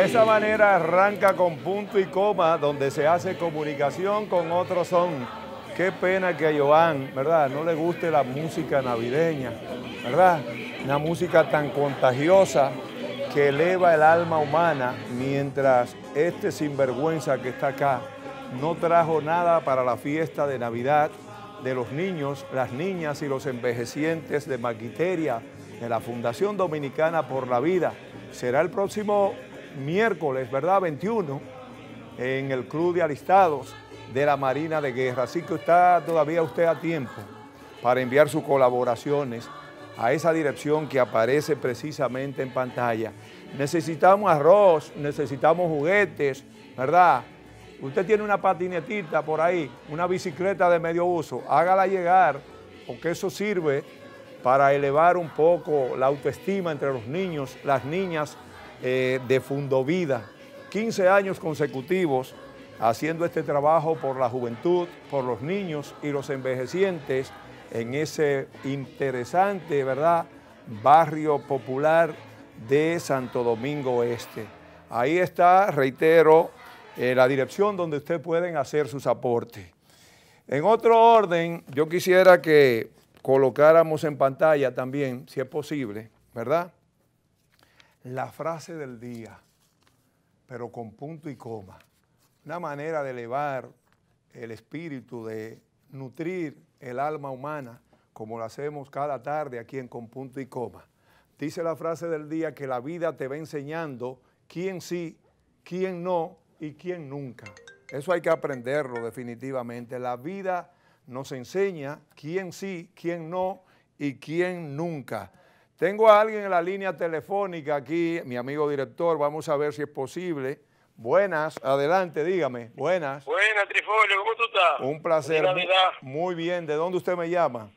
de esa manera arranca con punto y coma, donde se hace comunicación con otros. son. Qué pena que a Joan, ¿verdad? No le guste la música navideña, ¿verdad? Una música tan contagiosa que eleva el alma humana, mientras este sinvergüenza que está acá no trajo nada para la fiesta de Navidad de los niños, las niñas y los envejecientes de Maquiteria, de la Fundación Dominicana por la Vida. Será el próximo miércoles, ¿verdad? 21, en el Club de Alistados de la Marina de Guerra. Así que está todavía usted a tiempo para enviar sus colaboraciones a esa dirección que aparece precisamente en pantalla. Necesitamos arroz, necesitamos juguetes, ¿verdad? Usted tiene una patinetita por ahí, una bicicleta de medio uso, hágala llegar, porque eso sirve para elevar un poco la autoestima entre los niños, las niñas, eh, de Fundovida, 15 años consecutivos haciendo este trabajo por la juventud, por los niños y los envejecientes en ese interesante, ¿verdad?, barrio popular de Santo Domingo Este. Ahí está, reitero, eh, la dirección donde ustedes pueden hacer sus aportes. En otro orden, yo quisiera que colocáramos en pantalla también, si es posible, ¿verdad?, la frase del día, pero con punto y coma. Una manera de elevar el espíritu, de nutrir el alma humana, como lo hacemos cada tarde aquí en Con Punto y Coma. Dice la frase del día que la vida te va enseñando quién sí, quién no y quién nunca. Eso hay que aprenderlo definitivamente. La vida nos enseña quién sí, quién no y quién nunca. Tengo a alguien en la línea telefónica aquí, mi amigo director, vamos a ver si es posible. Buenas, adelante, dígame. Buenas. Buenas, Trifolio, ¿cómo tú estás? Un placer. Muy bien, ¿de dónde usted me llama?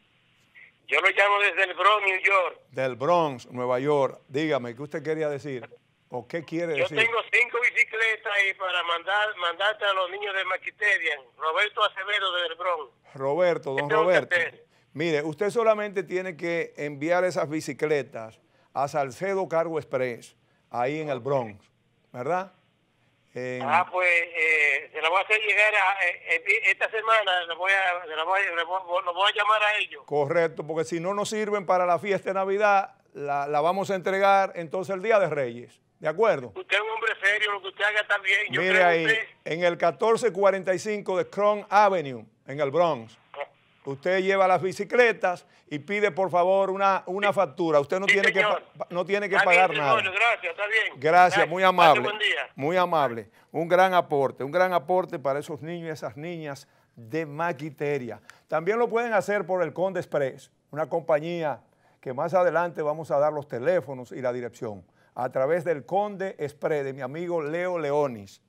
Yo lo llamo desde el Bronx, Nueva York. Del Bronx, Nueva York. Dígame, ¿qué usted quería decir? ¿O qué quiere decir? Yo tengo cinco bicicletas ahí para mandar, mandarte a los niños de Maquiterian. Roberto Acevedo del Bronx. Roberto, don este Roberto. Mire, usted solamente tiene que enviar esas bicicletas a Salcedo Cargo Express, ahí en el Bronx, ¿verdad? ah, pues eh, se la voy a hacer llegar a, eh, eh, eh, esta semana, Los voy a, se voy, a llamar a ellos. Correcto, porque si no nos sirven para la fiesta de Navidad, la, vamos a entregar entonces el Día de Reyes, ¿de acuerdo? Usted es un hombre serio, lo que usted haga está bien. Yo Mire creo ahí, en el 1445 de Crown Avenue, en el Bronx. Usted lleva las bicicletas y pide por favor una, una factura. Usted no tiene que no tiene que pagar nada. gracias, está bien. Gracias, muy amable. Muy amable. Un gran aporte, un gran aporte para esos niños y esas niñas de maquiteria. También lo pueden hacer por el Conde Express, una compañía que más adelante vamos a dar los teléfonos y la dirección a través del Conde Express de mi amigo Leo Leonis,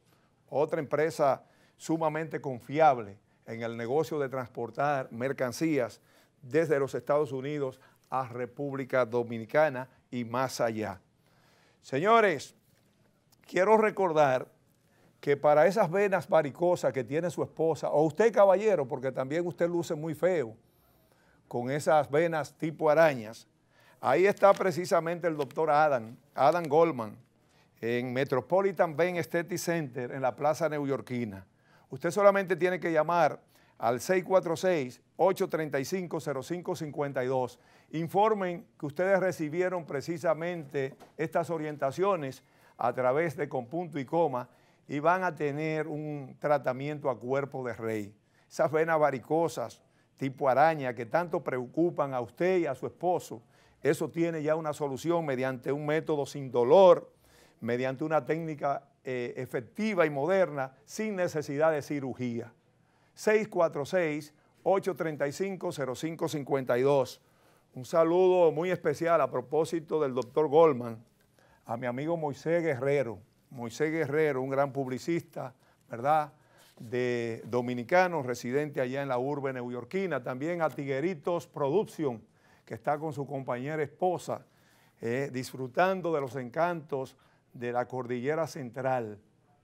otra empresa sumamente confiable en el negocio de transportar mercancías desde los Estados Unidos a República Dominicana y más allá. Señores, quiero recordar que para esas venas varicosas que tiene su esposa, o usted caballero, porque también usted luce muy feo, con esas venas tipo arañas, ahí está precisamente el doctor Adam, Adam Goldman, en Metropolitan Ben Aesthetic Center, en la Plaza Neoyorquina. Usted solamente tiene que llamar al 646-835-0552. Informen que ustedes recibieron precisamente estas orientaciones a través de con punto y coma y van a tener un tratamiento a cuerpo de rey. Esas venas varicosas tipo araña que tanto preocupan a usted y a su esposo, eso tiene ya una solución mediante un método sin dolor, mediante una técnica eh, efectiva y moderna sin necesidad de cirugía. 646-835-0552. Un saludo muy especial a propósito del doctor Goldman, a mi amigo Moisés Guerrero. Moisés Guerrero, un gran publicista, ¿verdad? De dominicanos, residente allá en la urbe neoyorquina. También a Tigueritos Production, que está con su compañera esposa, eh, disfrutando de los encantos de la cordillera central,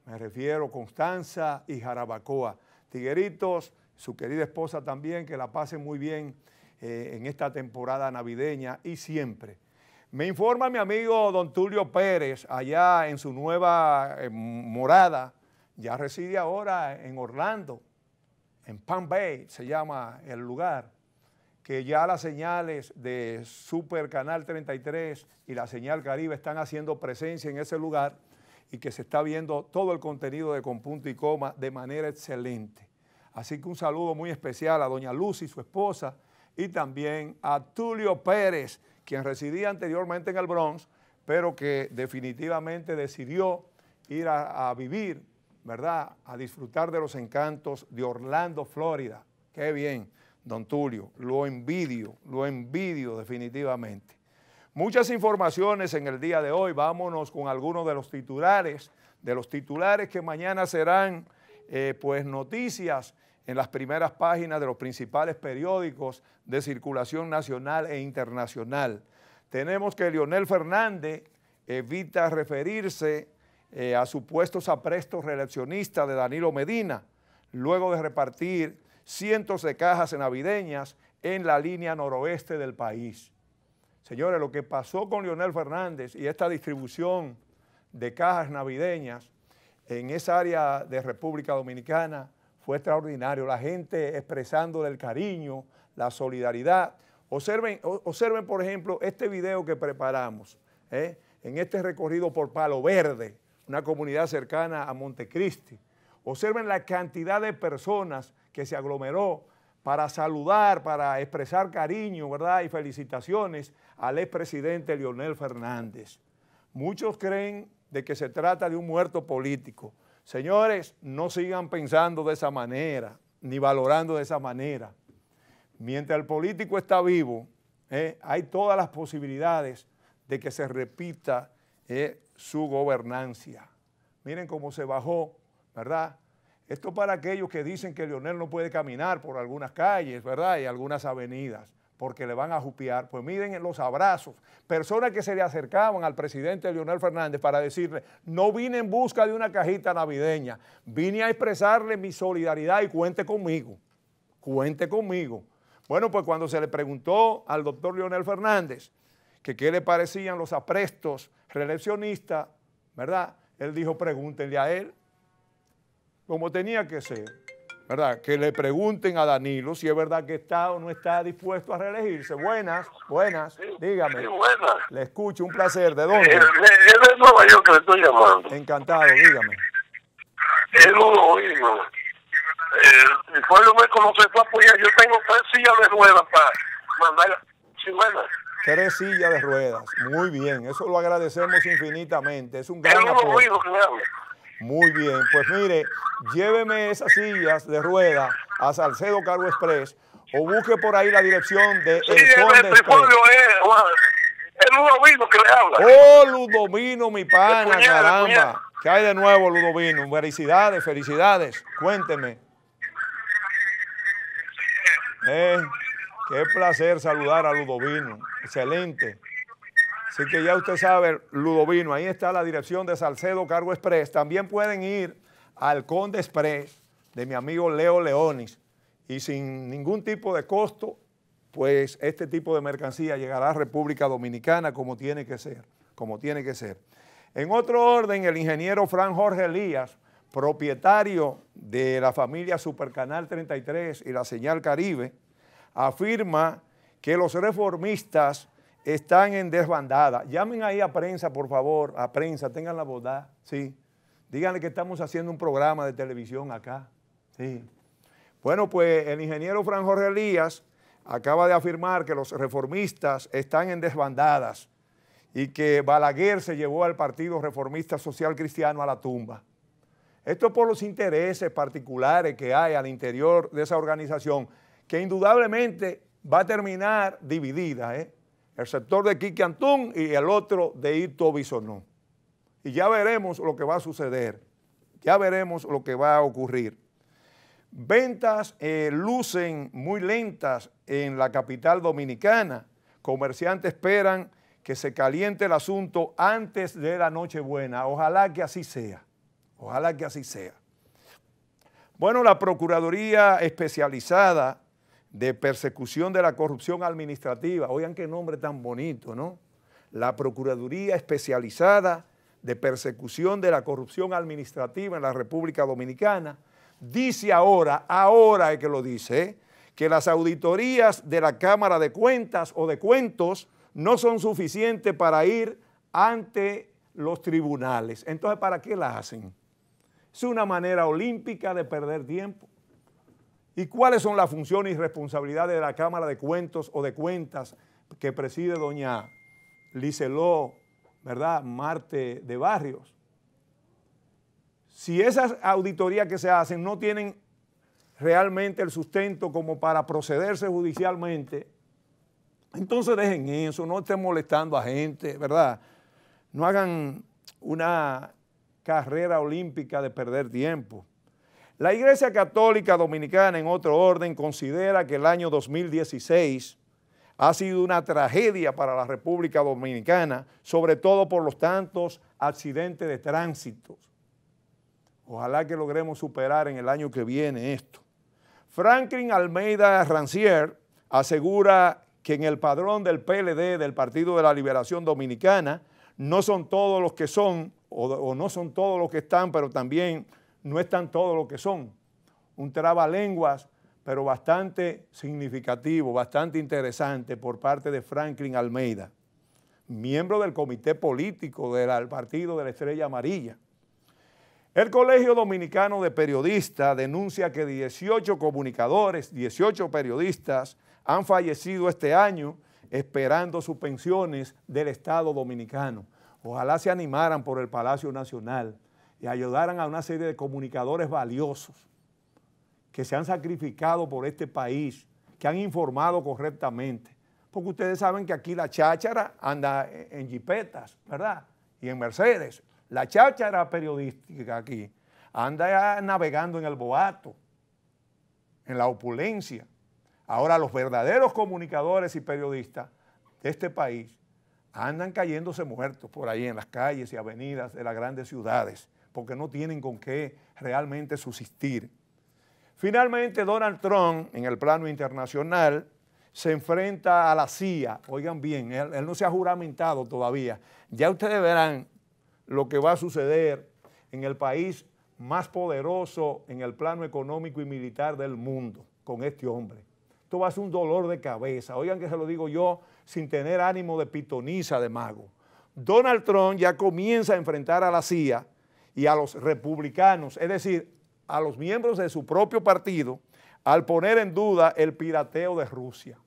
me refiero Constanza y Jarabacoa. Tigueritos, su querida esposa también, que la pase muy bien eh, en esta temporada navideña y siempre. Me informa mi amigo don Tulio Pérez, allá en su nueva eh, morada, ya reside ahora en Orlando, en Palm Bay se llama el lugar que ya las señales de Super Canal 33 y la señal Caribe están haciendo presencia en ese lugar y que se está viendo todo el contenido de Con Punto y Coma de manera excelente. Así que un saludo muy especial a doña Lucy, su esposa, y también a Tulio Pérez, quien residía anteriormente en el Bronx, pero que definitivamente decidió ir a, a vivir, ¿verdad?, a disfrutar de los encantos de Orlando, Florida. ¡Qué bien! Don Tulio, lo envidio, lo envidio definitivamente. Muchas informaciones en el día de hoy. Vámonos con algunos de los titulares, de los titulares que mañana serán eh, pues noticias en las primeras páginas de los principales periódicos de circulación nacional e internacional. Tenemos que Leonel Fernández evita referirse eh, a supuestos aprestos reeleccionistas de Danilo Medina, luego de repartir cientos de cajas navideñas en la línea noroeste del país. Señores, lo que pasó con Leonel Fernández y esta distribución de cajas navideñas en esa área de República Dominicana fue extraordinario. La gente expresando el cariño, la solidaridad. Observen, observen por ejemplo, este video que preparamos ¿eh? en este recorrido por Palo Verde, una comunidad cercana a Montecristi. Observen la cantidad de personas que se aglomeró para saludar, para expresar cariño, ¿verdad? Y felicitaciones al expresidente Leonel Fernández. Muchos creen de que se trata de un muerto político. Señores, no sigan pensando de esa manera, ni valorando de esa manera. Mientras el político está vivo, eh, hay todas las posibilidades de que se repita eh, su gobernancia. Miren cómo se bajó, ¿verdad? Esto para aquellos que dicen que Leonel no puede caminar por algunas calles, ¿verdad? Y algunas avenidas, porque le van a jupiar. Pues miren los abrazos. Personas que se le acercaban al presidente Leonel Fernández para decirle, no vine en busca de una cajita navideña, vine a expresarle mi solidaridad y cuente conmigo, cuente conmigo. Bueno, pues cuando se le preguntó al doctor Leonel Fernández que qué le parecían los aprestos reeleccionistas, ¿verdad? Él dijo, pregúntenle a él, como tenía que ser, ¿verdad? Que le pregunten a Danilo si es verdad que está o no está dispuesto a reelegirse. Buenas, buenas, dígame. Sí, buenas. Le escucho, un placer. ¿De dónde? Eh, eh, es de Nueva York que le estoy llamando. Encantado, dígame. Es oído. mismo. Eh, el pueblo me conoce para apoyar. Yo tengo tres sillas de ruedas para mandar. Sí, buenas. Tres sillas de ruedas. Muy bien, eso lo agradecemos infinitamente. Es un gran es apoyo. Muy bien, pues mire, lléveme esas sillas de rueda a Salcedo Cargo Express o busque por ahí la dirección de El el, eh, Es, Ludovino que le habla. Oh, Ludovino, mi pana, caramba. ¿Qué hay de nuevo, Ludovino? Felicidades, felicidades. Cuénteme. Eh. Eh, qué placer saludar a Ludovino. Excelente. Así que ya usted sabe, Ludovino, ahí está la dirección de Salcedo Cargo Express. También pueden ir al Conde Express de mi amigo Leo Leonis. Y sin ningún tipo de costo, pues este tipo de mercancía llegará a República Dominicana como tiene que ser, como tiene que ser. En otro orden, el ingeniero Fran Jorge Elías, propietario de la familia Supercanal 33 y la señal Caribe, afirma que los reformistas están en desbandada. Llamen ahí a prensa, por favor, a prensa, tengan la bondad, sí. Díganle que estamos haciendo un programa de televisión acá, sí. Bueno, pues el ingeniero Franjo Jorge Elías acaba de afirmar que los reformistas están en desbandadas y que Balaguer se llevó al Partido Reformista Social Cristiano a la tumba. Esto por los intereses particulares que hay al interior de esa organización, que indudablemente va a terminar dividida, ¿eh? el sector de Quique Antún y el otro de Ito Bisonó. Y ya veremos lo que va a suceder, ya veremos lo que va a ocurrir. Ventas eh, lucen muy lentas en la capital dominicana. Comerciantes esperan que se caliente el asunto antes de la Nochebuena. Ojalá que así sea. Ojalá que así sea. Bueno, la Procuraduría Especializada de persecución de la corrupción administrativa. Oigan qué nombre tan bonito, ¿no? La Procuraduría Especializada de Persecución de la Corrupción Administrativa en la República Dominicana. Dice ahora, ahora es que lo dice, ¿eh? que las auditorías de la Cámara de Cuentas o de Cuentos no son suficientes para ir ante los tribunales. Entonces, ¿para qué las hacen? Es una manera olímpica de perder tiempo. ¿Y cuáles son las funciones y responsabilidades de la Cámara de Cuentos o de Cuentas que preside doña Liceló, ¿verdad? Marte de Barrios. Si esas auditorías que se hacen no tienen realmente el sustento como para procederse judicialmente, entonces dejen eso, no estén molestando a gente, ¿verdad? No hagan una carrera olímpica de perder tiempo. La Iglesia Católica Dominicana, en otro orden, considera que el año 2016 ha sido una tragedia para la República Dominicana, sobre todo por los tantos accidentes de tránsito. Ojalá que logremos superar en el año que viene esto. Franklin Almeida Rancier asegura que en el padrón del PLD, del Partido de la Liberación Dominicana, no son todos los que son o, o no son todos los que están, pero también no están todo lo que son. Un trabalenguas, pero bastante significativo, bastante interesante por parte de Franklin Almeida, miembro del comité político del partido de la Estrella Amarilla. El Colegio Dominicano de Periodistas denuncia que 18 comunicadores, 18 periodistas han fallecido este año esperando sus pensiones del Estado Dominicano. Ojalá se animaran por el Palacio Nacional y ayudaran a una serie de comunicadores valiosos que se han sacrificado por este país, que han informado correctamente. Porque ustedes saben que aquí la cháchara anda en jipetas, ¿verdad? Y en Mercedes. La cháchara periodística aquí anda navegando en el boato, en la opulencia. Ahora los verdaderos comunicadores y periodistas de este país andan cayéndose muertos por ahí en las calles y avenidas de las grandes ciudades porque no tienen con qué realmente subsistir. Finalmente, Donald Trump, en el plano internacional, se enfrenta a la CIA. Oigan bien, él, no se ha juramentado todavía. Ya ustedes verán lo que va a suceder en el país más poderoso en el plano económico y militar del mundo con este hombre. Esto va a ser un dolor de cabeza. Oigan que se lo digo yo sin tener ánimo de pitoniza de mago. Donald Trump ya comienza a enfrentar a la CIA y a los republicanos, es decir, a los miembros de su propio partido, al poner en duda el pirateo de Rusia.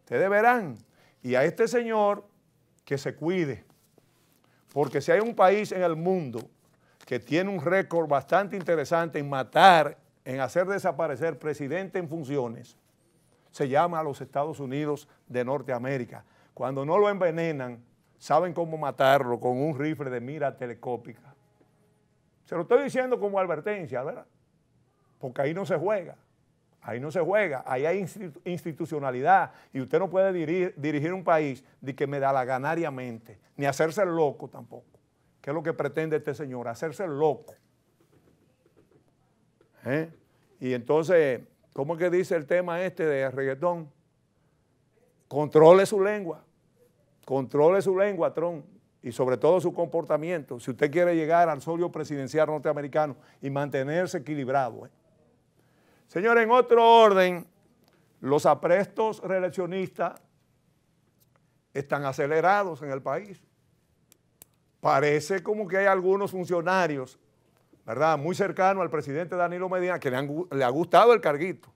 Ustedes verán, y a este señor que se cuide, porque si hay un país en el mundo que tiene un récord bastante interesante en matar, en hacer desaparecer presidente en funciones, se llama a los Estados Unidos de Norteamérica. Cuando no lo envenenan, saben cómo matarlo con un rifle de mira telescópica. Se lo estoy diciendo como advertencia, ¿verdad? Porque ahí no se juega. Ahí no se juega, ahí hay institucionalidad y usted no puede dirigir, dirigir un país de que me da la ganariamente, ni hacerse loco tampoco, ¿Qué es lo que pretende este señor, hacerse loco. ¿Eh? Y entonces, ¿cómo es que dice el tema este de reggaetón? Controle su lengua. Controle su lengua, Tron, y sobre todo su comportamiento, si usted quiere llegar al solio presidencial norteamericano y mantenerse equilibrado. ¿eh? Señores, en otro orden, los aprestos reeleccionistas están acelerados en el país. Parece como que hay algunos funcionarios, ¿verdad?, muy cercanos al presidente Danilo Medina, que le, han, le ha gustado el carguito.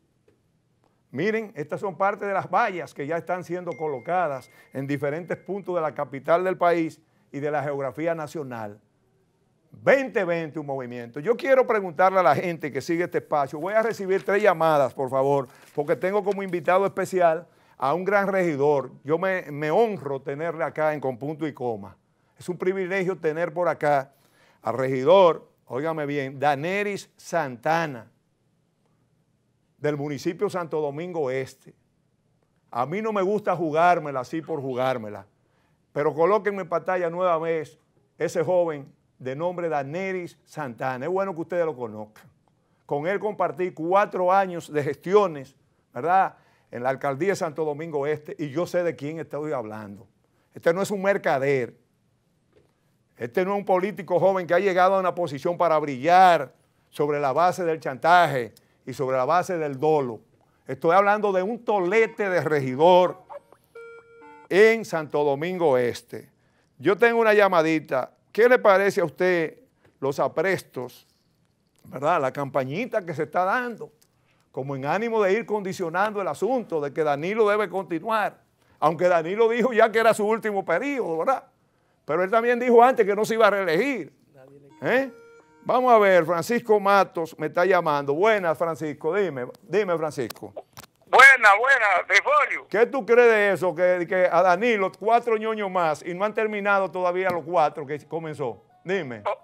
Miren, estas son parte de las vallas que ya están siendo colocadas en diferentes puntos de la capital del país y de la geografía nacional. 2020 un movimiento. Yo quiero preguntarle a la gente que sigue este espacio, voy a recibir tres llamadas, por favor, porque tengo como invitado especial a un gran regidor. Yo me, me honro tenerle acá en con y coma. Es un privilegio tener por acá al regidor, óigame bien, Daneris Santana del municipio Santo Domingo Este. A mí no me gusta jugármela así por jugármela, pero colóquenme en pantalla nueva vez ese joven de nombre Daneris Santana. Es bueno que ustedes lo conozcan. Con él compartí cuatro años de gestiones, ¿verdad? En la alcaldía de Santo Domingo Este y yo sé de quién estoy hablando. Este no es un mercader. Este no es un político joven que ha llegado a una posición para brillar sobre la base del chantaje y sobre la base del dolo. Estoy hablando de un tolete de regidor en Santo Domingo Este. Yo tengo una llamadita. ¿Qué le parece a usted los aprestos, verdad? La campañita que se está dando, como en ánimo de ir condicionando el asunto de que Danilo debe continuar. Aunque Danilo dijo ya que era su último periodo, ¿verdad? Pero él también dijo antes que no se iba a reelegir. ¿eh? Vamos a ver, Francisco Matos me está llamando. Buenas, Francisco, dime, dime, Francisco. Buena, buena, folio. ¿Qué tú crees de eso? Que, a Danilo, cuatro ñoños más y no han terminado todavía los cuatro que comenzó. Dime. oiga,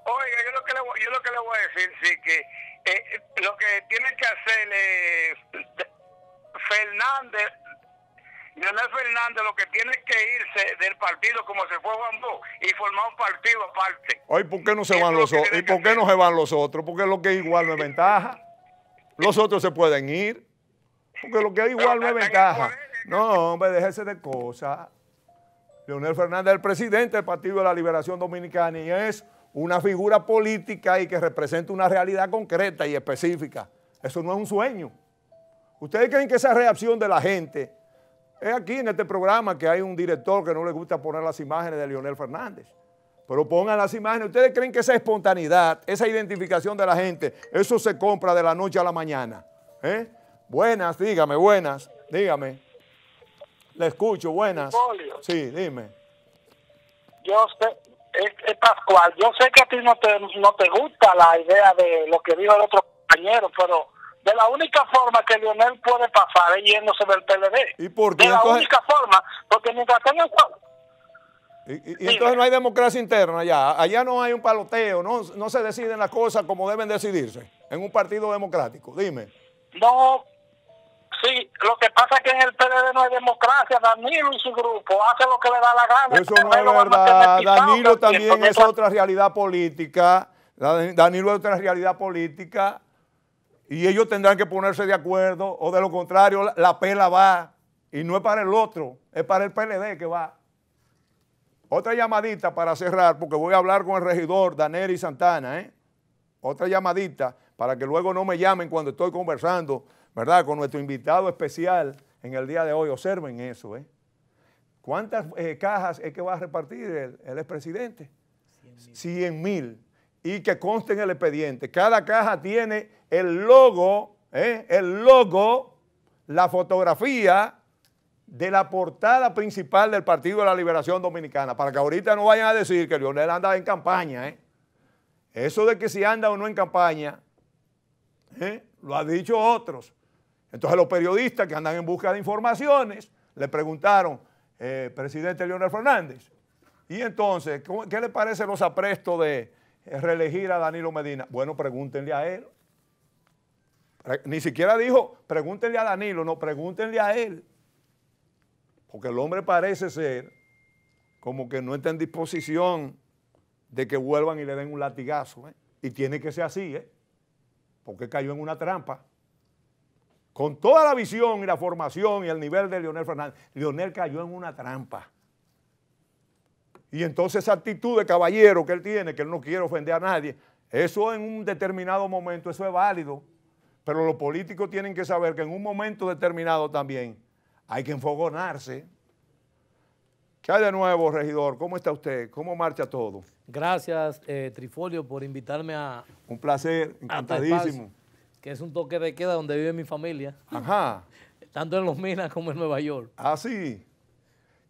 yo lo, que le, que voy a decir, sí, que eh, lo que tiene que hacer eh, Fernández Leonel Fernández lo que tiene que irse del partido como se fue Juan Bó y formar un partido aparte. Hoy, ¿por qué no se van los otros? ¿Y por qué no se van los otros? Porque lo que es igual no es ventaja. Los otros se pueden ir. Porque lo que es igual no es ventaja. No, hombre, déjese de cosas. Leonel Fernández es el presidente del Partido de la Liberación Dominicana y es una figura política y que representa una realidad concreta y específica. Eso no es un sueño. ¿Ustedes creen que esa reacción de la gente es aquí en este programa que hay un director que no le gusta poner las imágenes de Leonel Fernández. Pero pongan las imágenes. ¿Ustedes creen que esa espontaneidad, esa identificación de la gente, eso se compra de la noche a la mañana? ¿Eh? Buenas, dígame, buenas, dígame. Le escucho, buenas. Sí, dime. Yo sé, Pascual, yo sé que a ti no te, no te gusta la idea de lo que dijo el otro compañero, pero de la única forma que Leonel puede pasar es yéndose del PLD. ¿Y por qué? De la única forma, porque mientras tenga... Y, entonces no hay democracia interna allá. Allá no hay un paloteo, no, no se deciden las cosas como deben decidirse en un partido democrático. Dime. No, sí, lo que pasa es que en el PLD no hay democracia. Danilo y su grupo hace lo que le da la gana. Eso no es verdad. Danilo también es otra realidad política. Danilo es otra realidad política. Y ellos tendrán que ponerse de acuerdo o de lo contrario la, pela va. Y no es para el otro, es para el PLD que va. Otra llamadita para cerrar, porque voy a hablar con el regidor Daneri Santana, ¿eh? Otra llamadita para que luego no me llamen cuando estoy conversando, ¿verdad? Con nuestro invitado especial en el día de hoy. Observen eso, ¿eh? ¿Cuántas eh, cajas es que va a repartir el, el expresidente? 100 mil y que conste en el expediente. Cada caja tiene el logo, ¿eh? el logo, la fotografía de la portada principal del Partido de la Liberación Dominicana, para que ahorita no vayan a decir que leonel anda en campaña. ¿eh? Eso de que si anda o no en campaña, ¿eh? lo han dicho otros. Entonces los periodistas que andan en busca de informaciones le preguntaron, presidente Leonel Fernández, y entonces, ¿qué le parece los aprestos de, reelegir a Danilo Medina? Bueno, pregúntenle a él. Ni siquiera dijo, pregúntenle a Danilo, no, pregúntenle a él. Porque el hombre parece ser como que no está en disposición de que vuelvan y le den un latigazo. ¿eh? Y tiene que ser así, ¿eh? porque cayó en una trampa. Con toda la visión y la formación y el nivel de Leonel Fernández, Leonel cayó en una trampa. Y entonces esa actitud de caballero que él tiene, que él no quiere ofender a nadie, eso en un determinado momento, eso es válido. Pero los políticos tienen que saber que en un momento determinado también hay que enfogonarse. ¿Qué hay de nuevo, regidor? ¿Cómo está usted? ¿Cómo marcha todo? Gracias, eh, Trifolio, por invitarme a... Un placer, encantadísimo. que es un toque de queda donde vive mi familia. Ajá. Tanto en Los Minas como en Nueva York. Ah, sí.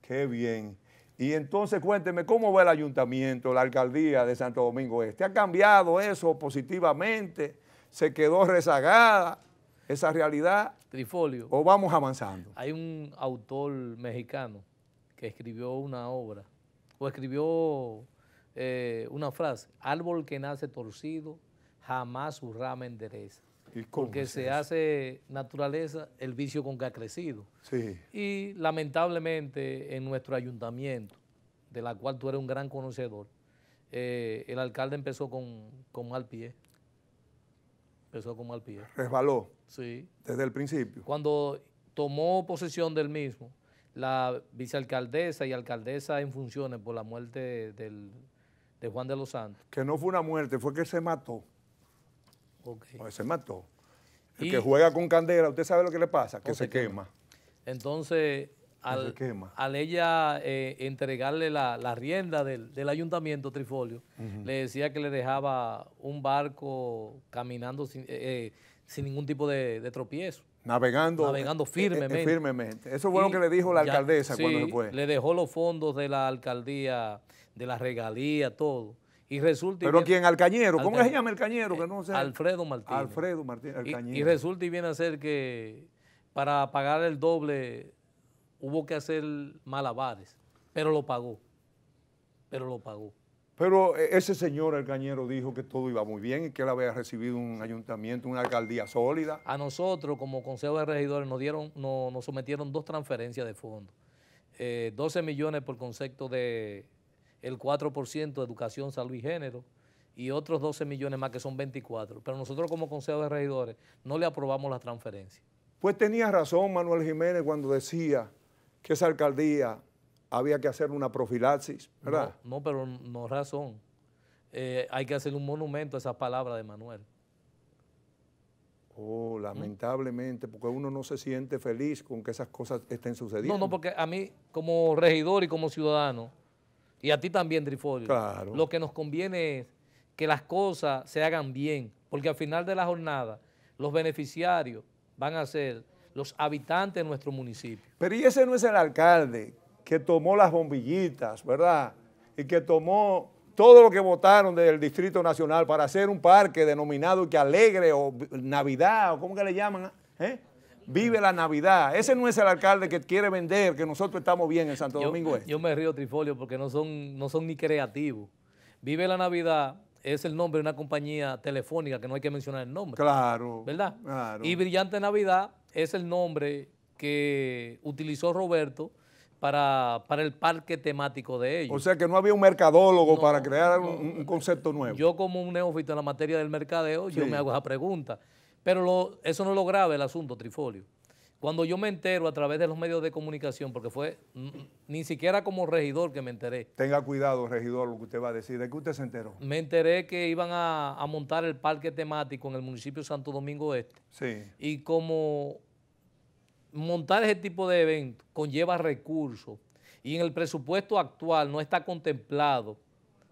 Qué bien. Y entonces cuénteme, ¿cómo va el ayuntamiento, la alcaldía de Santo Domingo Este? ¿Ha cambiado eso positivamente? ¿Se quedó rezagada esa realidad? Trifolio. ¿O vamos avanzando? Hay un autor mexicano que escribió una obra, o escribió eh, una frase, árbol que nace torcido, jamás su rama endereza porque se hace naturaleza el vicio con que ha crecido. Sí. Y lamentablemente en nuestro ayuntamiento, de la cual tú eres un gran conocedor, eh, el alcalde empezó con, al mal pie. Empezó con mal pie. Resbaló. Sí. Desde el principio. Cuando tomó posesión del mismo, la vicealcaldesa y alcaldesa en funciones por la muerte de Juan de los Santos. Que no fue una muerte, fue que se mató se mató. El que juega con candela, ¿usted sabe lo que le pasa? Que se, quema. Entonces, al, ella eh, entregarle la, rienda del, ayuntamiento Trifolio, le decía que le dejaba un barco caminando sin, eh, eh, ningún tipo de, de, tropiezo. Navegando, navegando firmemente. Eso fue lo que le dijo la alcaldesa cuando se fue. Le dejó los fondos de la alcaldía, de la regalía, todo. Y resulta y Pero viene, Alcañero, ¿cómo llama el Cañero? Alfredo Martínez. Alfredo Martínez, Alcañero. Y, resulta y viene a ser que para pagar el doble hubo que hacer malabares, pero lo pagó, pero lo pagó. Pero eh, ese señor el cañero, dijo que todo iba muy bien y que él había recibido un ayuntamiento, una alcaldía sólida. A nosotros, como Consejo de Regidores, nos, dieron, nos, sometieron dos transferencias de fondos. 12 eh, millones por concepto de el 4% de educación, salud y género, y otros 12 millones más que son 24. Pero nosotros como Consejo de Regidores no le aprobamos la transferencia. Pues tenía razón Manuel Jiménez cuando decía que esa alcaldía había que hacer una profilaxis, ¿verdad? No, pero no razón. Eh, hay que hacer un monumento a esas palabras de Manuel. Oh, lamentablemente, porque uno no se siente feliz con que esas cosas estén sucediendo. No, no, porque a mí como regidor y como ciudadano y a ti también, Trifolio. Claro. Lo que nos conviene es que las cosas se hagan bien, porque al final de la jornada los beneficiarios van a ser los habitantes de nuestro municipio. Pero y ese no es el alcalde que tomó las bombillitas, ¿verdad? Y que tomó todo lo que votaron del Distrito Nacional para hacer un parque denominado que alegre o Navidad, o como que le llaman, ¿eh? Vive la Navidad. Ese no es el alcalde que quiere vender, que nosotros estamos bien en Santo Domingo este. Yo me río, Trifolio, porque no son, no son ni creativos. Vive la Navidad es el nombre de una compañía telefónica que no hay que mencionar el nombre. Claro. ¿Verdad? Claro. Y Brillante Navidad es el nombre que utilizó Roberto para, el parque temático de ellos. O sea que no había un mercadólogo para crear un, concepto nuevo. Yo como un neófito en la materia del mercadeo, yo me hago esa pregunta. Pero eso no lo grave el asunto, Trifolio. Cuando yo me entero a través de los medios de comunicación, porque fue mm, mm, ni siquiera como regidor que me enteré. Tenga cuidado, regidor, lo que usted va a decir. ¿De qué usted se enteró? Me enteré que iban a, montar el parque temático en el municipio de Santo Domingo Este. Sí. Y como montar ese tipo de evento conlleva recursos y en el presupuesto actual no está contemplado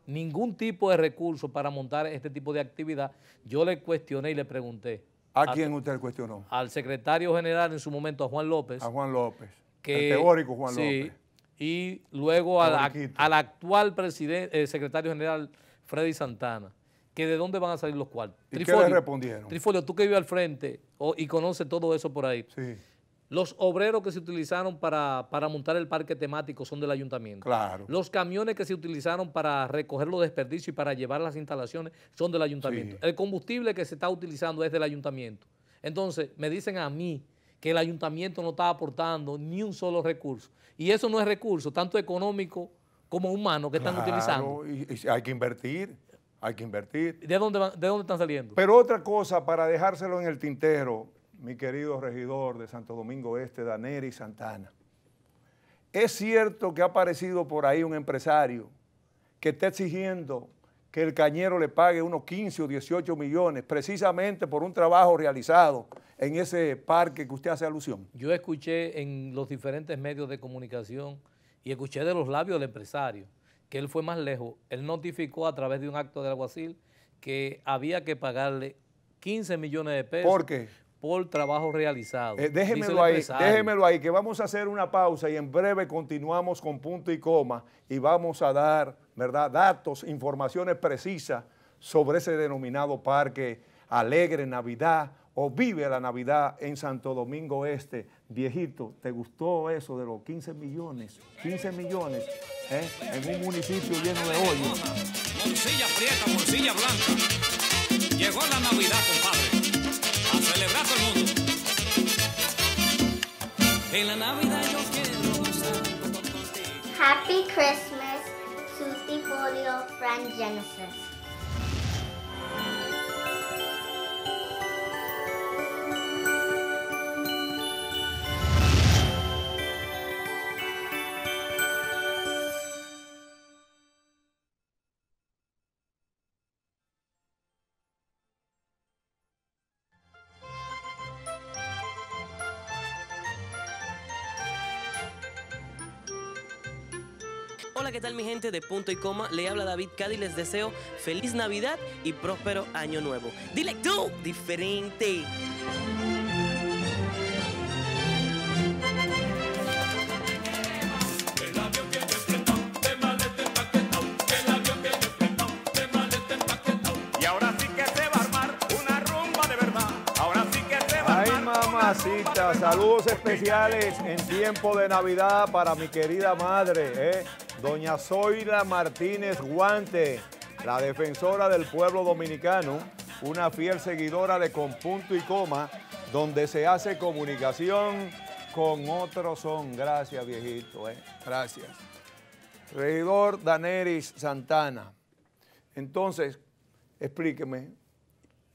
ningún tipo de recurso para montar este tipo de actividad, yo le cuestioné y le pregunté, ¿A quién usted cuestionó? Al secretario general en su momento, a Juan López. A Juan López. el teórico Juan sí, Y luego al, actual presidente, eh, secretario general Freddy Santana. Que de dónde van a salir los cuartos. Trifolio, qué le respondieron? Trifolio, tú que vives al frente y conoces todo eso por ahí. Sí. Los obreros que se utilizaron para, montar el parque temático son del ayuntamiento. Claro. Los camiones que se utilizaron para recoger los desperdicios y para llevar las instalaciones son del ayuntamiento. El combustible que se está utilizando es del ayuntamiento. Entonces, me dicen a mí que el ayuntamiento no está aportando ni un solo recurso. Y eso no es recurso, tanto económico como humano, que están utilizando. hay que invertir. Hay que invertir. ¿De dónde, ¿De dónde están saliendo? Pero otra cosa, para dejárselo en el tintero, mi querido regidor de Santo Domingo Este, Daneri Santana. Es cierto que ha aparecido por ahí un empresario que está exigiendo que el cañero le pague unos 15 o 18 millones precisamente por un trabajo realizado en ese parque que usted hace alusión. Yo escuché en los diferentes medios de comunicación y escuché de los labios del empresario que él fue más lejos. Él notificó a través de un acto de alguacil que había que pagarle 15 millones de pesos. ¿Por qué? por trabajo realizado. Déjenmelo eh, déjemelo ahí, déjemelo ahí, que vamos a hacer una pausa y en breve continuamos con punto y coma y vamos a dar, ¿verdad?, datos, informaciones precisas sobre ese denominado parque Alegre Navidad o Vive la Navidad en Santo Domingo Este. Viejito, ¿te gustó eso de los 15 millones? 15 millones ¿eh? en un municipio lleno de hoyos. prieta, blanca. Llegó la Navidad, compadre. mundo. En la Navidad yo quiero gozar Happy Christmas, Susie Folio, Friend Genesis. ¿qué tal mi gente de Punto y Coma? Le habla David Cady, les deseo feliz Navidad y próspero año nuevo. Dile tú, diferente. Saludos especiales en tiempo de Navidad para mi querida madre. ¿eh? doña Zoila Martínez Guante, la defensora del pueblo dominicano, una fiel seguidora de Con Punto y Coma, donde se hace comunicación con otros son. Gracias, viejito. Eh. Gracias. Regidor Daneris Santana. Entonces, explíqueme,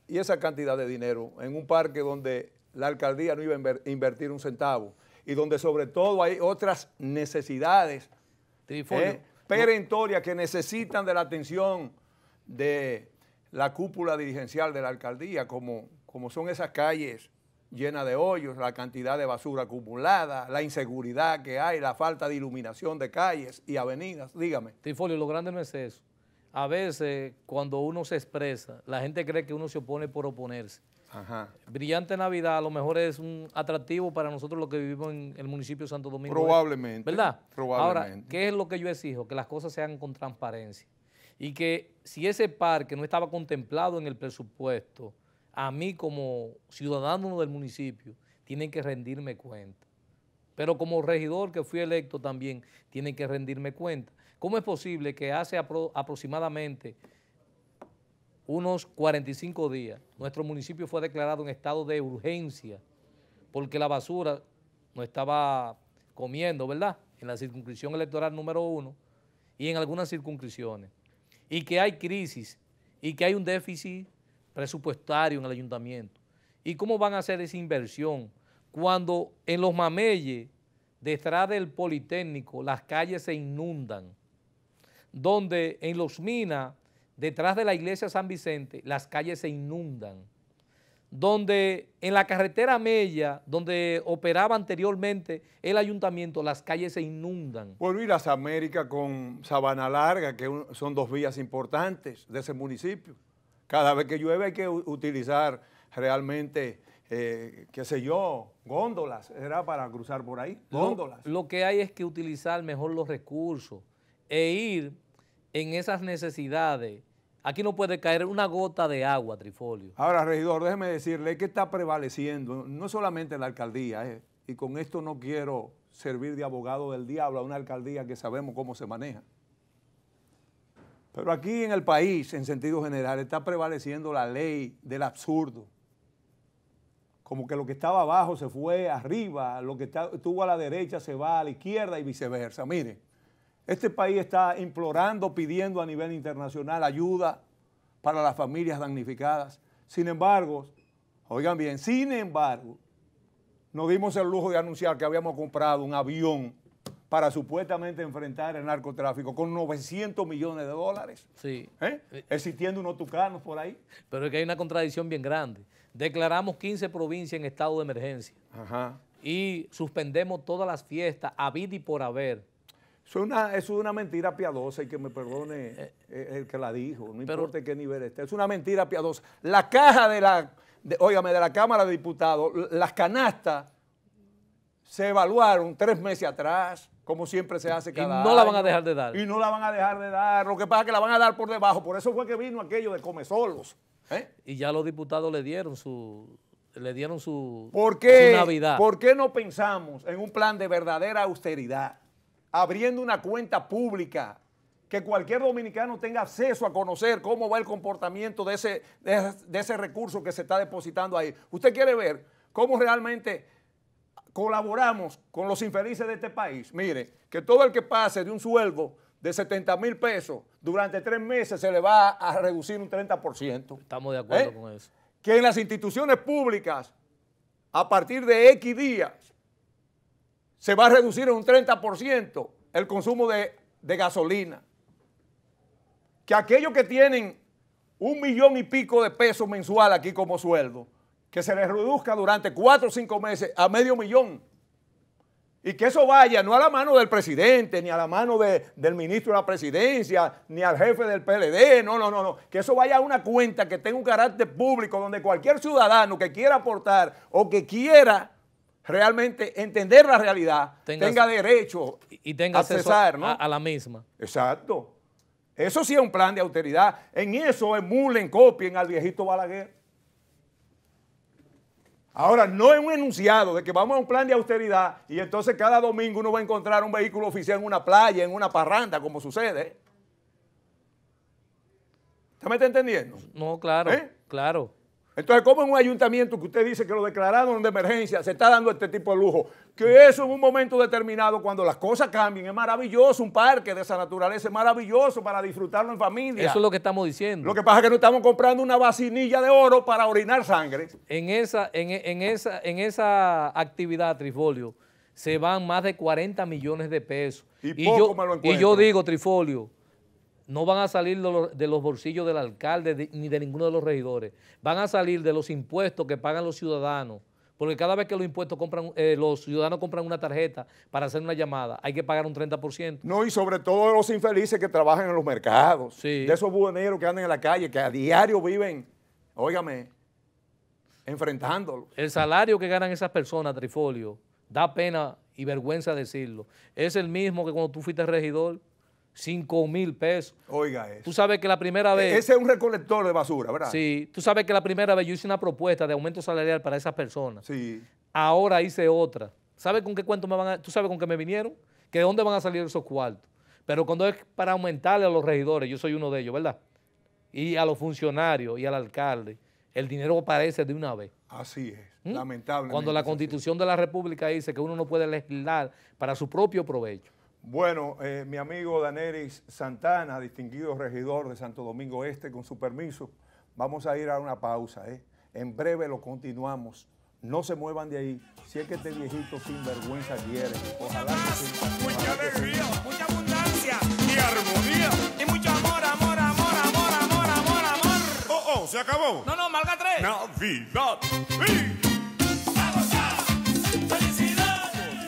¿y esa cantidad de dinero en un parque donde la alcaldía no iba a invertir un centavo y donde sobre todo hay otras necesidades Trifolio, perentoria que necesitan de la atención de la cúpula dirigencial de la alcaldía, como, como son esas calles llenas de hoyos, la cantidad de basura acumulada, la inseguridad que hay, la falta de iluminación de calles y avenidas. Dígame. Trifolio, lo grande no es eso. A veces, cuando uno se expresa, la gente cree que uno se opone por oponerse. Brillante Navidad a lo mejor es un atractivo para nosotros los que vivimos en el municipio de Santo Domingo. Probablemente. ¿Verdad? Probablemente. Ahora, ¿qué es lo que yo exijo? Que las cosas se hagan con transparencia. Y que si ese parque no estaba contemplado en el presupuesto, a mí como ciudadano del municipio, tienen que rendirme cuenta. Pero como regidor que fui electo también, tienen que rendirme cuenta. ¿Cómo es posible que hace aproximadamente unos 45 días, nuestro municipio fue declarado en estado de urgencia porque la basura no estaba comiendo, ¿verdad? En la circunscripción electoral número uno y en algunas circunscripciones. Y que hay crisis y que hay un déficit presupuestario en el ayuntamiento. ¿Y cómo van a hacer esa inversión cuando en los mameyes, detrás del Politécnico, las calles se inundan? Donde en los minas detrás de la iglesia San Vicente, las calles se inundan. Donde en la carretera Mella, donde operaba anteriormente el ayuntamiento, las calles se inundan. Bueno, y las Américas con Sabana Larga, que son dos vías importantes de ese municipio. Cada vez que llueve hay que utilizar realmente, eh, qué sé yo, góndolas. Era para cruzar por ahí, góndolas. lo que hay es que utilizar mejor los recursos e ir en esas necesidades. Aquí no puede caer una gota de agua, Trifolio. Ahora, regidor, déjeme decirle que está prevaleciendo, no solamente en la alcaldía, eh, y con esto no quiero servir de abogado del diablo a una alcaldía que sabemos cómo se maneja. Pero aquí en el país, en sentido general, está prevaleciendo la ley del absurdo. Como que lo que estaba abajo se fue arriba, lo que estuvo a la derecha se va a la izquierda y viceversa. Mire, este país está implorando, pidiendo a nivel internacional ayuda para las familias damnificadas. Sin embargo, oigan bien, sin embargo, nos dimos el lujo de anunciar que habíamos comprado un avión para supuestamente enfrentar el narcotráfico con 900 millones de dólares. Sí. ¿eh? Existiendo unos tucanos por ahí. Pero es que hay una contradicción bien grande. Declaramos 15 provincias en estado de emergencia. Ajá. Y suspendemos todas las fiestas, a vida y por haber es una, es una mentira piadosa y que me perdone eh, eh, eh, el que la dijo, no importa qué nivel esté. Es una mentira piadosa. La caja de la, de la Cámara de Diputados, las canastas se evaluaron tres meses atrás, como siempre se hace cada Y no la van a dejar de dar. Y no la van a dejar de dar. Lo que pasa es que la van a dar por debajo. Por eso fue que vino aquello de come solos. Y ya los diputados le dieron su, le dieron su, su Navidad. ¿Por qué no pensamos en un plan de verdadera austeridad? abriendo una cuenta pública, que cualquier dominicano tenga acceso a conocer cómo va el comportamiento de ese, de, ese recurso que se está depositando ahí. Usted quiere ver cómo realmente colaboramos con los infelices de este país. Mire, que todo el que pase de un sueldo de 70 mil pesos durante tres meses se le va a reducir un 30%. Estamos de acuerdo ¿Eh? con eso. Que en las instituciones públicas, a partir de X días, se va a reducir en un 30% el consumo de, gasolina. Que aquellos que tienen un millón y pico de pesos mensual aquí como sueldo, que se les reduzca durante cuatro o cinco meses a medio millón. Y que eso vaya no a la mano del presidente, ni a la mano del ministro de la presidencia, ni al jefe del PLD, no, no, no, no. Que eso vaya a una cuenta que tenga un carácter público, donde cualquier ciudadano que quiera aportar o que quiera realmente entender la realidad, tenga, derecho y, tenga acceso a, la misma. Exacto. Eso sí es un plan de austeridad. En eso emulen, copien al viejito Balaguer. Ahora, no es un enunciado de que vamos a un plan de austeridad y entonces cada domingo uno va a encontrar un vehículo oficial en una playa, en una parranda, como sucede. ¿Está me está entendiendo? No, claro, ¿Eh? claro. Entonces, ¿cómo en un ayuntamiento que usted dice que lo declararon de emergencia se está dando este tipo de lujo? Que eso en un momento determinado, cuando las cosas cambien, es maravilloso, un parque de esa naturaleza es maravilloso para disfrutarlo en familia. Eso es lo que estamos diciendo. Lo que pasa es que no estamos comprando una vacinilla de oro para orinar sangre. En esa, en, esa, en esa actividad, Trifolio, se van más de 40 millones de pesos. Y, poco me lo encuentro. Y yo digo, Trifolio, no van a salir de los, bolsillos del alcalde ni de ninguno de los regidores, van a salir de los impuestos que pagan los ciudadanos, porque cada vez que los impuestos compran, eh, los ciudadanos compran una tarjeta para hacer una llamada, hay que pagar un 30%. No, y sobre todo los infelices que trabajan en los mercados, de esos buhoneros que andan en la calle, que a diario viven, óigame, enfrentándolo. El salario que ganan esas personas, Trifolio, da pena y vergüenza decirlo. Es el mismo que cuando tú fuiste regidor, 5 mil pesos. Oiga eso. Tú sabes que la primera e-, vez... Ese es un recolector de basura, ¿verdad? Sí. Tú sabes que la primera vez yo hice una propuesta de aumento salarial para esas personas. Sí. Ahora hice otra. ¿Sabes con qué cuento me van a...? ¿Tú sabes con qué me vinieron? ¿Que de dónde van a salir esos cuartos? Pero cuando es para aumentarle a los regidores, yo soy uno de ellos, ¿verdad? Y a los funcionarios y al alcalde, el dinero aparece de una vez. Así es, ¿Mm? lamentablemente. Cuando la constitución de la república dice que uno no puede legislar para su propio provecho. Bueno, eh, mi amigo Daneris Santana, distinguido regidor de Santo Domingo Este, con su permiso, vamos a ir a una pausa. ¿eh? En breve lo continuamos. No se muevan de ahí. Si es que este viejito sin vergüenza quiere. Ojalá mucha alegría, mucha abundancia y armonía. Y mucho amor, amor, amor, amor, amor, amor, amor. Oh, oh, se acabó. No, no, malga tres. Navidad. ¡Sí!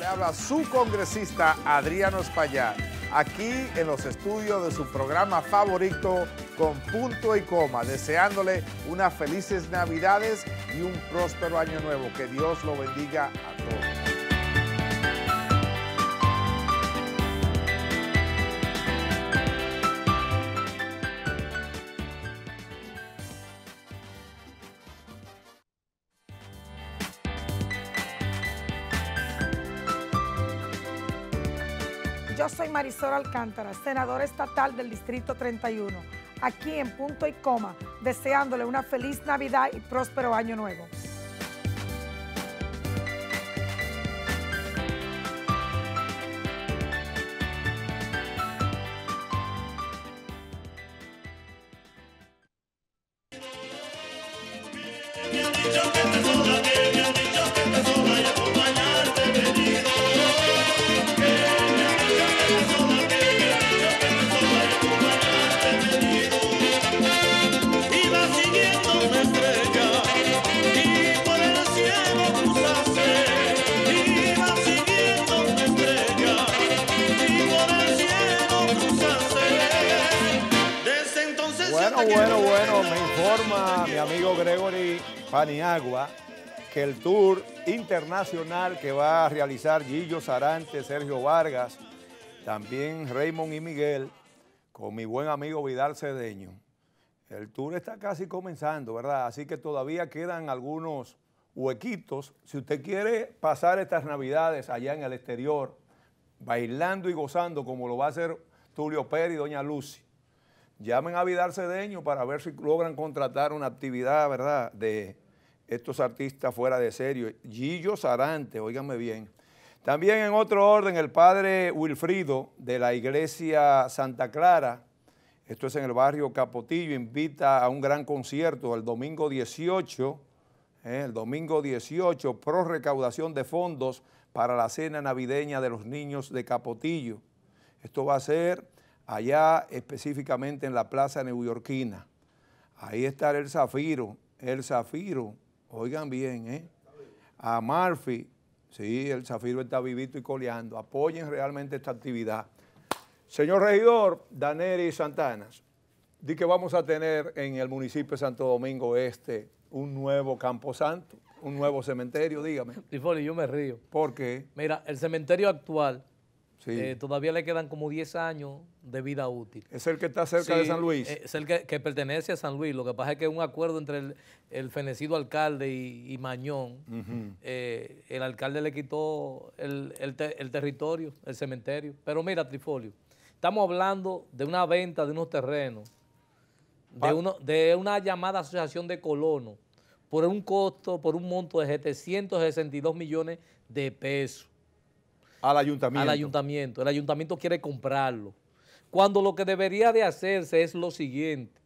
habla su congresista Adriano España, aquí en los estudios de su programa favorito con punto y coma, deseándole unas felices navidades y un próspero año nuevo. Que Dios lo bendiga a todos. Marisol Alcántara, senadora estatal del Distrito 31, aquí en Punto y Coma, deseándole una feliz Navidad y próspero Año Nuevo. Paniagua que el tour internacional que va a realizar Gillo Sarante, Sergio Vargas, también Raymond y Miguel, con mi buen amigo Vidal Cedeño. El tour está casi comenzando, ¿verdad? Así que todavía quedan algunos huequitos. Si usted quiere pasar estas navidades allá en el exterior, bailando y gozando como lo va a hacer Tulio Pérez y Doña Lucy, Llamen a Vidal Cedeño para ver si logran contratar una actividad, ¿verdad?, de estos artistas fuera de serio. Gillo Sarante, óiganme bien. También en otro orden, el padre Wilfrido de la iglesia Santa Clara, esto es en el barrio Capotillo, invita a un gran concierto el domingo 18, ¿eh? el domingo 18, pro recaudación de fondos para la cena navideña de los niños de Capotillo. Esto va a ser allá específicamente en la plaza neoyorquina. Ahí está el Zafiro, el Zafiro, oigan bien, ¿eh? A Murphy, sí, el Zafiro está vivito y coleando. Apoyen realmente esta actividad. Señor regidor, Daneri Santanas, di que vamos a tener en el municipio de Santo Domingo Este un nuevo camposanto, un nuevo cementerio, dígame. Tifoli, yo me río. ¿Por qué? Mira, el cementerio actual eh, todavía le quedan como 10 años de vida útil. Es el que está cerca de San Luis. Eh, es el que, pertenece a San Luis. Lo que pasa es que un acuerdo entre el, fenecido alcalde y, Mañón, eh, el alcalde le quitó el, territorio, el cementerio. Pero mira, Trifolio, estamos hablando de una venta de unos terrenos, de, de una llamada asociación de colonos, por un costo, por un monto de 762 millones de pesos al ayuntamiento. Al ayuntamiento. El ayuntamiento quiere comprarlo. Cuando lo que debería de hacerse es lo siguiente,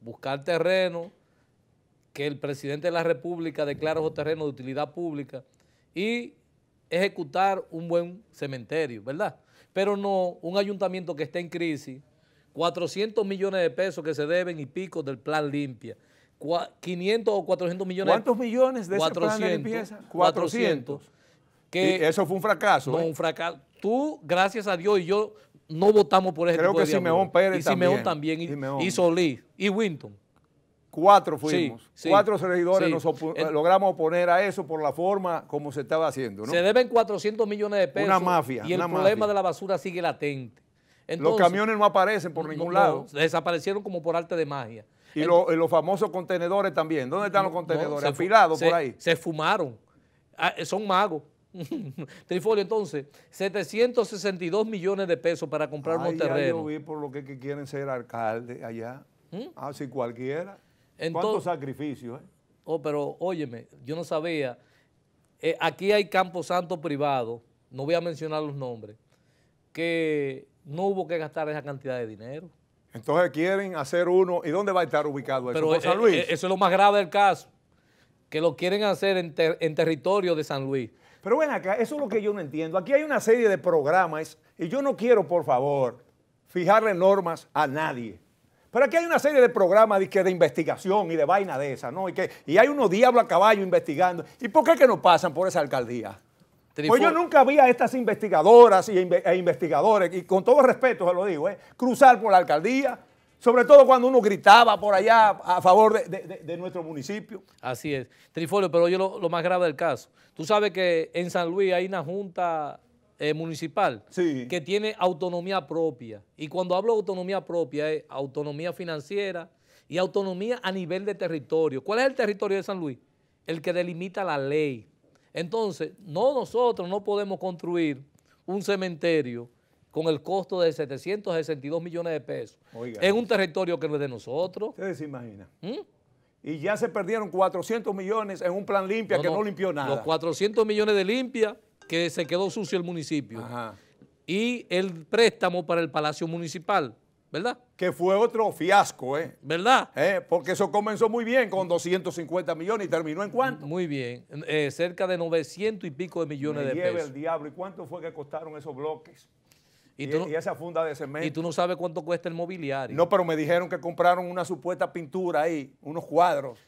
buscar terreno, que el presidente de la República declare esos terrenos de utilidad pública y ejecutar un buen cementerio, ¿verdad? Pero no un ayuntamiento que está en crisis, 400 millones de pesos que se deben y pico del plan limpia, 500 o 400 millones. ¿Cuántos millones de ese plan de limpieza? 400. 400 eso fue un fracaso. No, ¿eh? un fracaso. Tú, gracias a Dios, y yo no votamos por ese Creo que Simeón Pérez y Simeón también. Y, Solís. Y Winton. Cuatro fuimos. cuatro regidores nos eh, logramos oponer a eso por la forma como se estaba haciendo. Se deben 400 millones de pesos. Una mafia. Y el problema de la basura sigue latente. los camiones no aparecen por ningún lado. Desaparecieron como por arte de magia. Y, los famosos contenedores también. ¿Dónde están los contenedores? Afilados por ahí. Se fumaron. Ah, son magos. Trifolio, entonces, 762 millones de pesos para comprar Ay, unos terrenos. yo vi por lo que, quieren ser alcalde allá. ¿Mm? Ah, cualquiera. ¿Cuántos sacrificios? ¿eh? Oh, pero óyeme, yo no sabía. Eh, aquí hay campos santo privado. no voy a mencionar los nombres, que no hubo que gastar esa cantidad de dinero. Entonces quieren hacer uno, ¿y dónde va a estar ubicado eso? San eh, Luis? eso es lo más grave del caso, que lo quieren hacer en territorio de San Luis. Pero bueno, acá, eso es lo que yo no entiendo. Aquí hay una serie de programas y yo no quiero, por favor, fijarle normas a nadie. Pero aquí hay una serie de programas de, investigación y de vaina de esa, ¿no? Y, que, y hay unos diablos a caballo investigando. ¿Y por qué que no pasan por esa alcaldía? Pues yo nunca vi a estas investigadoras e investigadores, y con todo respeto se lo digo, ¿eh? cruzar por la alcaldía, sobre todo cuando uno gritaba por allá a favor de, nuestro municipio. Así es. Trifolio, pero yo lo, más grave del caso. Tú sabes que en San Luis hay una junta eh, municipal que tiene autonomía propia. Y cuando hablo de autonomía propia es autonomía financiera y autonomía a nivel de territorio. ¿Cuál es el territorio de San Luis? El que delimita la ley. Entonces, no nosotros no podemos construir un cementerio con el costo de 762 millones de pesos en un territorio que no es de nosotros. Ustedes se imaginan. ¿Mm? Y ya se perdieron 400 millones en un plan limpia que no, limpió nada. Los 400 millones de limpia que se quedó sucio el municipio. Y el préstamo para el Palacio Municipal, ¿verdad? Que fue otro fiasco, ¿eh? ¿Verdad? ¿Eh? porque eso comenzó muy bien con 250 millones y terminó en cuánto? Muy bien, eh, cerca de 900 y pico de millones de de lleva el diablo. ¿Y cuánto fue que costaron esos bloques? E, y, esa funda de cemento. Y tú no sabes cuánto cuesta el mobiliario. No, pero me dijeron que compraron una supuesta pintura ahí, unos cuadros.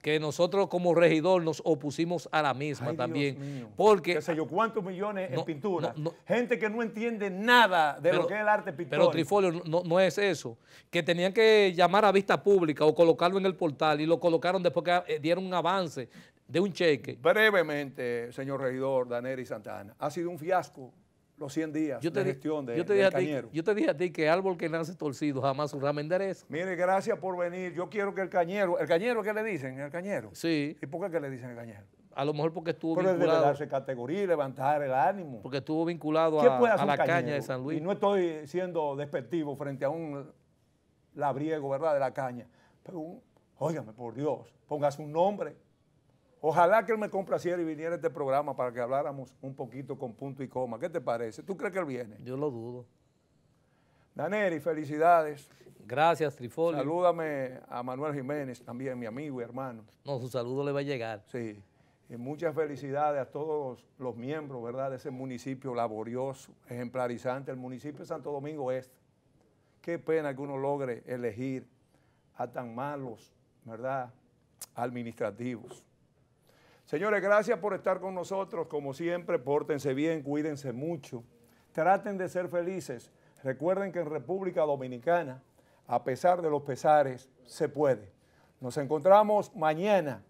Que nosotros como regidor nos opusimos a la misma también. Porque. ¿Qué sé yo, cuántos millones en pintura. Gente que no entiende nada de lo que es el arte pictórico. Pero Trifolio, no, es eso. Que tenían que llamar a vista pública o colocarlo en el portal y lo colocaron después que ah, eh, dieron un avance de un cheque. Brevemente, señor regidor Daneri Santana, ha sido un fiasco los 100 días yo de gestión de, yo dije Cañero. yo te dije a ti que árbol que nace torcido jamás su ramo endereza. Mire, gracias por venir. Yo quiero que el Cañero, ¿el Cañero qué le dicen? ¿El Cañero? Sí. ¿Y por qué que le dicen el Cañero? A lo mejor porque estuvo Pero vinculado. Pero darse categoría y levantar el ánimo. Porque estuvo vinculado a, la caña de San Luis. Y no estoy siendo despectivo frente a un labriego, ¿verdad?, de la caña. Pero, óigame, por Dios, póngase un nombre. Ojalá que él me complaciera y viniera a este programa para que habláramos un poquito con punto y coma. ¿Qué te parece? ¿Tú crees que él viene? Yo lo dudo. Daneri, felicidades. Gracias, Trifoli. Salúdame a Manuel Jiménez, también mi amigo y hermano. No, su saludo le va a llegar. Sí. Y muchas felicidades a todos los miembros, ¿verdad?, de ese municipio laborioso, ejemplarizante, el municipio de Santo Domingo Este. Qué pena que uno logre elegir a tan malos, ¿verdad?, administrativos. Señores, gracias por estar con nosotros. Como siempre, pórtense bien, cuídense mucho. Traten de ser felices. Recuerden que en República Dominicana, a pesar de los pesares, se puede. Nos encontramos mañana,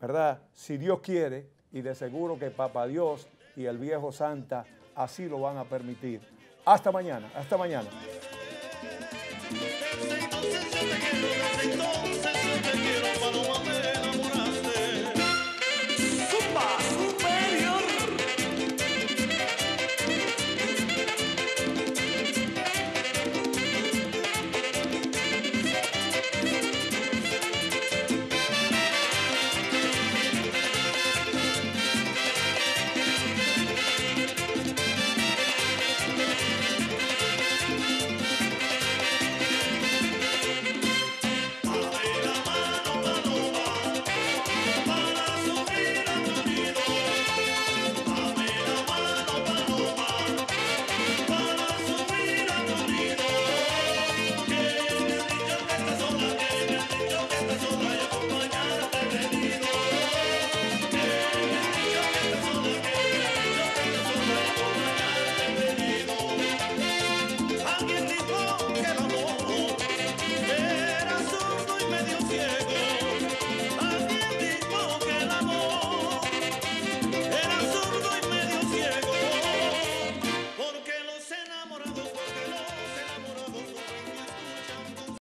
¿verdad? Si Dios quiere, y de seguro que Papá Dios y el viejo Santa así lo van a permitir. Hasta mañana, hasta mañana.